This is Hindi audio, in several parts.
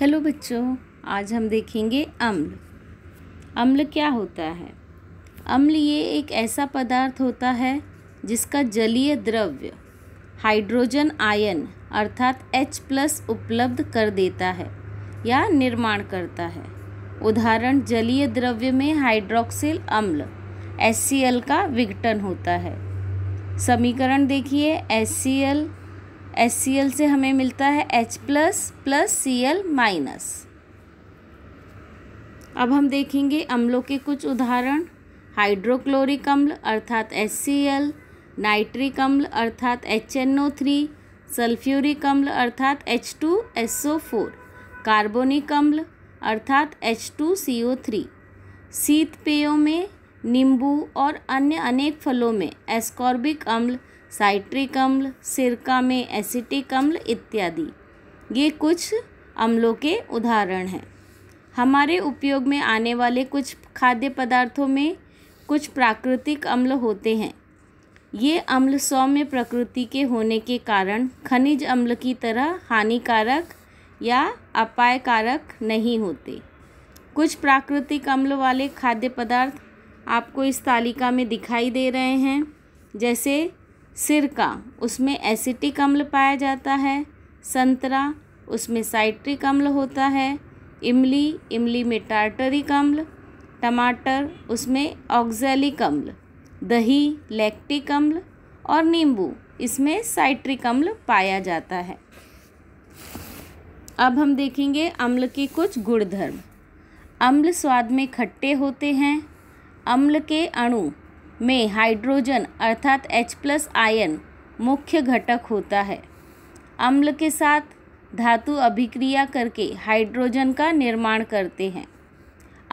हेलो बच्चों आज हम देखेंगे अम्ल अम्ल क्या होता है अम्ल ये एक ऐसा पदार्थ होता है जिसका जलीय द्रव्य हाइड्रोजन आयन अर्थात एच प्लस उपलब्ध कर देता है या निर्माण करता है उदाहरण जलीय द्रव्य में हाइड्रोक्सिल अम्ल एस का विघटन होता है समीकरण देखिए एल एच सी एल से हमें मिलता है H plus plus C L minus अब हम देखेंगे अम्लों के कुछ उदाहरण हाइड्रोक्लोरिक अम्ल अर्थात एच सी एल नाइट्रिक अम्ल अर्थात H N O three sulphuric अम्ल अर्थात H two S O four carbonic अम्ल अर्थात H two C O three शीत पेयों में नींबू और अन्य अनेक फलों में एस्कॉर्बिक अम्ल साइट्रिक अम्ल सिरका में एसिटिक अम्ल इत्यादि ये कुछ अम्लों के उदाहरण हैं हमारे उपयोग में आने वाले कुछ खाद्य पदार्थों में कुछ प्राकृतिक अम्ल होते हैं ये अम्ल सौम्य प्रकृति के होने के कारण खनिज अम्ल की तरह हानिकारक या अपायकारक नहीं होते कुछ प्राकृतिक अम्ल वाले खाद्य पदार्थ आपको इस तालिका में दिखाई दे रहे हैं जैसे सिरका उसमें एसिटिक अम्ल पाया जाता है संतरा उसमें साइट्रिक अम्ल होता है इमली इमली में टार्टरिक अम्ल टमाटर उसमें ऑक्जेलिक अम्ल दही लैक्टिक अम्ल और नींबू इसमें साइट्रिक अम्ल पाया जाता है अब हम देखेंगे अम्ल के कुछ गुणधर्म अम्ल स्वाद में खट्टे होते हैं अम्ल के अणु में हाइड्रोजन अर्थात H प्लस आयन मुख्य घटक होता है अम्ल के साथ धातु अभिक्रिया करके हाइड्रोजन का निर्माण करते हैं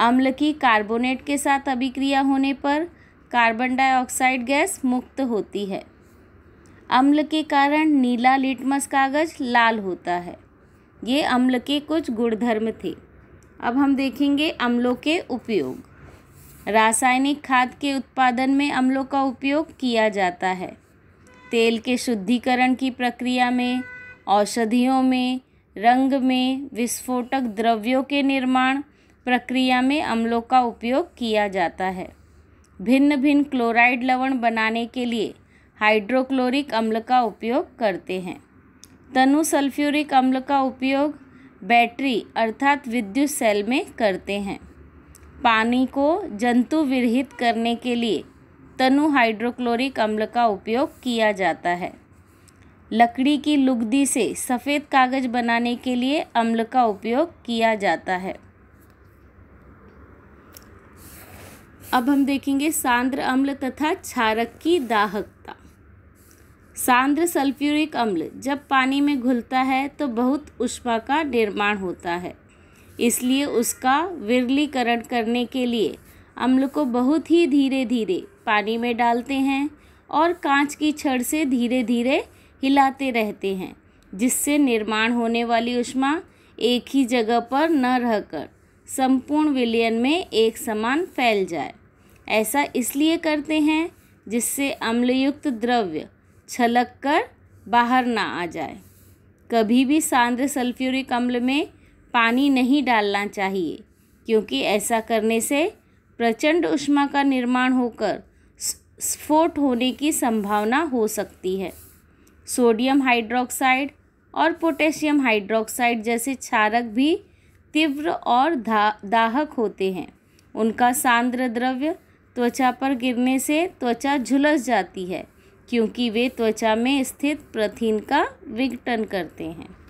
अम्ल की कार्बोनेट के साथ अभिक्रिया होने पर कार्बन डाइऑक्साइड गैस मुक्त होती है अम्ल के कारण नीला लिटमस कागज लाल होता है ये अम्ल के कुछ गुणधर्म थे अब हम देखेंगे अम्लों के उपयोग रासायनिक खाद के उत्पादन में अम्लों का उपयोग किया जाता है तेल के शुद्धिकरण की प्रक्रिया में औषधियों में रंग में विस्फोटक द्रव्यों के निर्माण प्रक्रिया में अम्लों का उपयोग किया जाता है भिन्न भिन्न क्लोराइड लवण बनाने के लिए हाइड्रोक्लोरिक अम्ल का उपयोग करते हैं तनु सल्फ्यूरिक अम्ल का उपयोग बैटरी अर्थात विद्युत सेल में करते हैं पानी को जंतु विरहित करने के लिए तनु हाइड्रोक्लोरिक अम्ल का उपयोग किया जाता है लकड़ी की लुगदी से सफ़ेद कागज़ बनाने के लिए अम्ल का उपयोग किया जाता है अब हम देखेंगे सांद्र अम्ल तथा क्षारक की दाहकता सांद्र सल्फ्यूरिक अम्ल जब पानी में घुलता है तो बहुत उष्मा का निर्माण होता है इसलिए उसका विरलीकरण करने के लिए अम्ल को बहुत ही धीरे धीरे पानी में डालते हैं और कांच की छड़ से धीरे धीरे हिलाते रहते हैं जिससे निर्माण होने वाली उष्मा एक ही जगह पर न रहकर संपूर्ण विलयन में एक समान फैल जाए ऐसा इसलिए करते हैं जिससे अम्लयुक्त द्रव्य छलक कर बाहर ना आ जाए कभी भी सांद्र सल्फ्यूरिक अम्ल में पानी नहीं डालना चाहिए क्योंकि ऐसा करने से प्रचंड उष्मा का निर्माण होकर स्फोट होने की संभावना हो सकती है सोडियम हाइड्रोक्साइड और पोटेशियम हाइड्रोक्साइड जैसे क्षारक भी तीव्र और धा दाहक होते हैं उनका सांद्र द्रव्य त्वचा पर गिरने से त्वचा झुलस जाती है क्योंकि वे त्वचा में स्थित प्रथीन का विघटन करते हैं